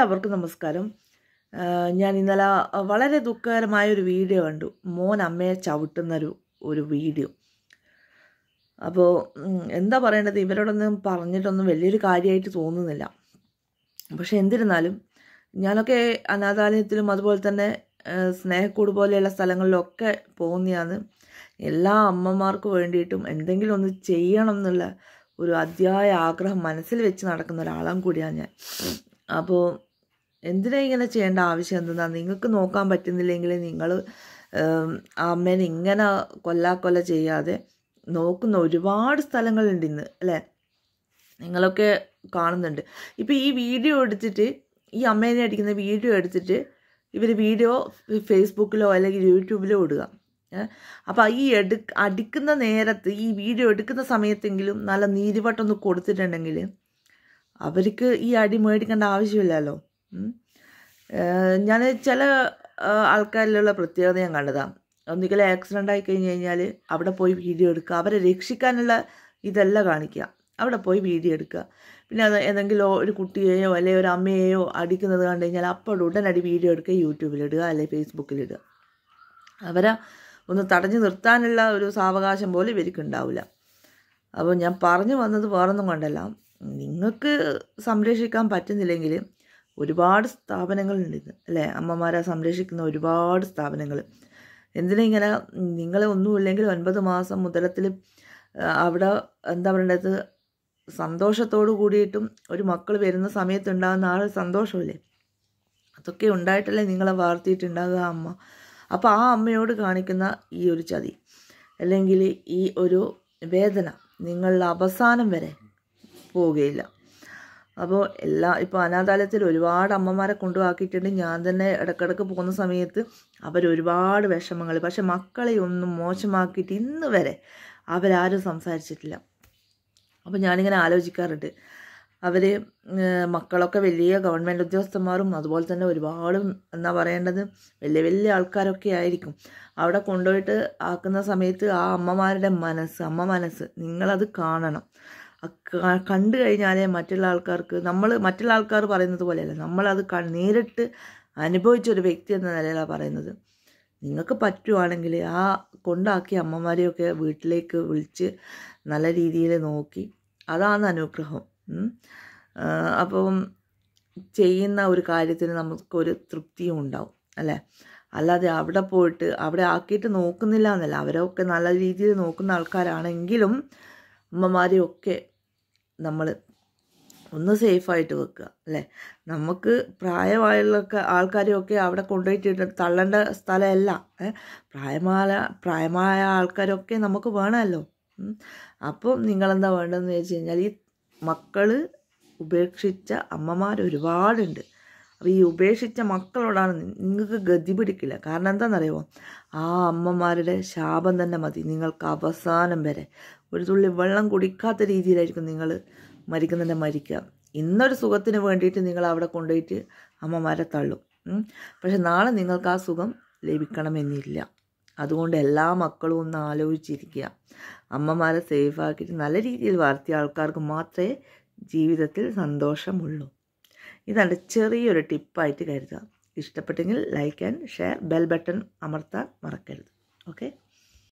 എല്ലാവർക്കും നമസ്കാരം ഞാൻ ഇന്നലെ വളരെ ദുഃഖകരമായ ഒരു വീഡിയോ കണ്ടു മോൻ അമ്മയെ ചവിട്ടുന്നൊരു ഒരു വീഡിയോ അപ്പോൾ എന്താ പറയേണ്ടത് ഇവരോടൊന്നും പറഞ്ഞിട്ടൊന്നും വലിയൊരു കാര്യമായിട്ട് തോന്നുന്നില്ല പക്ഷെ എന്തിരുന്നാലും ഞാനൊക്കെ അനാഥാലയത്തിലും അതുപോലെ തന്നെ സ്നേഹക്കൂട് പോലെയുള്ള സ്ഥലങ്ങളിലൊക്കെ പോകുന്നതാണ് എല്ലാ അമ്മമാർക്കും വേണ്ടിയിട്ടും എന്തെങ്കിലും ഒന്ന് ചെയ്യണം എന്നുള്ള ഒരു അതിയായ ആഗ്രഹം മനസ്സിൽ വെച്ച് നടക്കുന്ന ഒരാളും കൂടിയാണ് ഞാൻ അപ്പോൾ എന്തിനാണ് ഇങ്ങനെ ചെയ്യേണ്ട ആവശ്യം എന്തെന്നാണ് നിങ്ങൾക്ക് നോക്കാൻ പറ്റുന്നില്ലെങ്കിൽ നിങ്ങൾ അമ്മേനെ ഇങ്ങനെ കൊല്ലാക്കൊല ചെയ്യാതെ നോക്കുന്ന ഒരുപാട് സ്ഥലങ്ങളുണ്ട് ഇന്ന് അല്ലേ നിങ്ങളൊക്കെ കാണുന്നുണ്ട് ഇപ്പം ഈ വീഡിയോ എടുത്തിട്ട് ഈ അമ്മേനെ അടിക്കുന്ന വീഡിയോ എടുത്തിട്ട് ഇവർ വീഡിയോ ഫേസ്ബുക്കിലോ അല്ലെങ്കിൽ യൂട്യൂബിലോ ഇടുക അപ്പോൾ ഈ എടു അടിക്കുന്ന നേരത്ത് ഈ വീഡിയോ എടുക്കുന്ന സമയത്തെങ്കിലും നല്ല നീരുവട്ടമൊന്ന് കൊടുത്തിട്ടുണ്ടെങ്കിൽ അവർക്ക് ഈ അടി മേടിക്കേണ്ട ആവശ്യമില്ലല്ലോ ഞാൻ ചില ആൾക്കാരിലുള്ള പ്രത്യേകത ഞാൻ കണ്ടതാണ് ഒന്നുകിൽ ആക്സിഡൻ്റ് ആയി കഴിഞ്ഞ് കഴിഞ്ഞാൽ അവിടെ പോയി വീഡിയോ എടുക്കുക അവരെ രക്ഷിക്കാനുള്ള ഇതല്ല കാണിക്കുക അവിടെ പോയി വീഡിയോ എടുക്കുക പിന്നെ അത് ഏതെങ്കിലും ഒരു കുട്ടിയെയോ അല്ലെങ്കിൽ ഒരു അമ്മയെയോ അടിക്കുന്നത് കണ്ടു കഴിഞ്ഞാൽ അപ്പോൾ ഉടനടി വീഡിയോ എടുക്കുക യൂട്യൂബിലിടുക അല്ലെങ്കിൽ ഫേസ്ബുക്കിലിടുക അവരെ ഒന്ന് തടഞ്ഞു നിർത്താനുള്ള ഒരു സാവകാശം പോലും ഇവർക്കുണ്ടാവില്ല അപ്പോൾ ഞാൻ പറഞ്ഞു വന്നത് വേറൊന്നും കൊണ്ടല്ല നിങ്ങൾക്ക് സംരക്ഷിക്കാൻ പറ്റുന്നില്ലെങ്കിൽ ഒരുപാട് സ്ഥാപനങ്ങളുണ്ട് അല്ലേ അമ്മമാരെ സംരക്ഷിക്കുന്ന ഒരുപാട് സ്ഥാപനങ്ങൾ എന്തിനാ ഇങ്ങനെ നിങ്ങൾ ഒന്നുമില്ലെങ്കിൽ ഒൻപത് മാസം മുതലത്തിൽ അവിടെ എന്താ പറയേണ്ടത് സന്തോഷത്തോടു കൂടിയിട്ടും ഒരു മക്കൾ വരുന്ന സമയത്ത് ഉണ്ടാകുന്ന ആ സന്തോഷമല്ലേ അതൊക്കെ ഉണ്ടായിട്ടല്ലേ നിങ്ങളെ വാർത്തിയിട്ടുണ്ടാകുക അമ്മ അപ്പോൾ ആ അമ്മയോട് കാണിക്കുന്ന ഈ ഒരു ചതി അല്ലെങ്കിൽ ഈ ഒരു വേദന നിങ്ങളുടെ അവസാനം വരെ പോവുകയില്ല അപ്പോൾ എല്ലാ ഇപ്പോൾ അനാഥാലയത്തിൽ ഒരുപാട് അമ്മമാരെ കൊണ്ടുപോക്കിയിട്ടുണ്ട് ഞാൻ തന്നെ ഇടക്കിടക്ക് പോകുന്ന സമയത്ത് അവരൊരുപാട് വിഷമങ്ങൾ പക്ഷെ മക്കളെ ഒന്നും മോശമാക്കിയിട്ട് ഇന്ന് വരെ അവരാരും സംസാരിച്ചിട്ടില്ല അപ്പോൾ ഞാനിങ്ങനെ ആലോചിക്കാറുണ്ട് അവർ മക്കളൊക്കെ വലിയ ഗവൺമെൻറ് ഉദ്യോഗസ്ഥന്മാരും അതുപോലെ തന്നെ ഒരുപാട് എന്താ പറയേണ്ടത് വലിയ വലിയ ആൾക്കാരൊക്കെ ആയിരിക്കും അവിടെ കൊണ്ടുപോയിട്ട് ആക്കുന്ന സമയത്ത് ആ അമ്മമാരുടെ മനസ്സ് അമ്മ മനസ്സ് നിങ്ങളത് കാണണം കണ്ടു കഴിഞ്ഞാലേ മറ്റുള്ള ആൾക്കാർക്ക് നമ്മൾ മറ്റുള്ള ആൾക്കാർ പറയുന്നത് പോലെയല്ല നമ്മളത് നേരിട്ട് അനുഭവിച്ച ഒരു വ്യക്തി എന്ന നിലയിലാണ് പറയുന്നത് നിങ്ങൾക്ക് പറ്റുവാണെങ്കിൽ ആ കൊണ്ടാക്കിയ അമ്മമാരെയൊക്കെ വീട്ടിലേക്ക് വിളിച്ച് നല്ല രീതിയിൽ നോക്കി അതാണ് അനുഗ്രഹം അപ്പം ചെയ്യുന്ന ഒരു കാര്യത്തിന് നമുക്കൊരു തൃപ്തിയും ഉണ്ടാവും അല്ലേ അല്ലാതെ അവിടെ പോയിട്ട് അവിടെ ആക്കിയിട്ട് നോക്കുന്നില്ല എന്നല്ല അവരൊക്കെ നല്ല രീതിയിൽ നോക്കുന്ന ആൾക്കാരാണെങ്കിലും അമ്മമാരെയൊക്കെ നമ്മൾ ഒന്ന് സേഫായിട്ട് വെക്കുക അല്ലേ നമുക്ക് പ്രായമായുള്ളൊക്കെ ആൾക്കാരെയൊക്കെ അവിടെ കൊണ്ടുപോയിട്ട് തള്ളേണ്ട സ്ഥലമല്ല പ്രായമായ പ്രായമായ ആൾക്കാരൊക്കെ നമുക്ക് വേണമല്ലോ അപ്പം നിങ്ങളെന്താ വേണ്ടതെന്ന് വെച്ച് കഴിഞ്ഞാൽ ഈ മക്കൾ ഉപേക്ഷിച്ച അമ്മമാർ ഒരുപാടുണ്ട് അപ്പോൾ ഈ ഉപേക്ഷിച്ച മക്കളോടാണ് നിങ്ങൾക്ക് ഗതി പിടിക്കില്ല കാരണം എന്താണെന്നറിയുമോ ആ അമ്മമാരുടെ ശാപം തന്നെ മതി നിങ്ങൾക്ക് അവസാനം വരെ ഒരു തുള്ളി വെള്ളം കുടിക്കാത്ത രീതിയിലായിരിക്കും നിങ്ങൾ മരിക്കുന്നതിൻ്റെ മരിക്കുക ഇന്നൊരു സുഖത്തിന് വേണ്ടിയിട്ട് നിങ്ങൾ അവിടെ കൊണ്ടുപോയിട്ട് അമ്മമാരെ തള്ളും പക്ഷെ നാളെ നിങ്ങൾക്ക് ആ സുഖം ലഭിക്കണമെന്നില്ല അതുകൊണ്ട് എല്ലാ മക്കളും ഒന്ന് ആലോചിച്ചിരിക്കുക അമ്മമാരെ സേഫാക്കിയിട്ട് നല്ല രീതിയിൽ വളർത്തിയ ആൾക്കാർക്ക് മാത്രമേ ജീവിതത്തിൽ സന്തോഷമുള്ളൂ ഇതാണ് ചെറിയൊരു ടിപ്പായിട്ട് കരുതുക ഇഷ്ടപ്പെട്ടെങ്കിൽ like and share bell button അമർത്താൻ മറക്കരുത് ഓക്കെ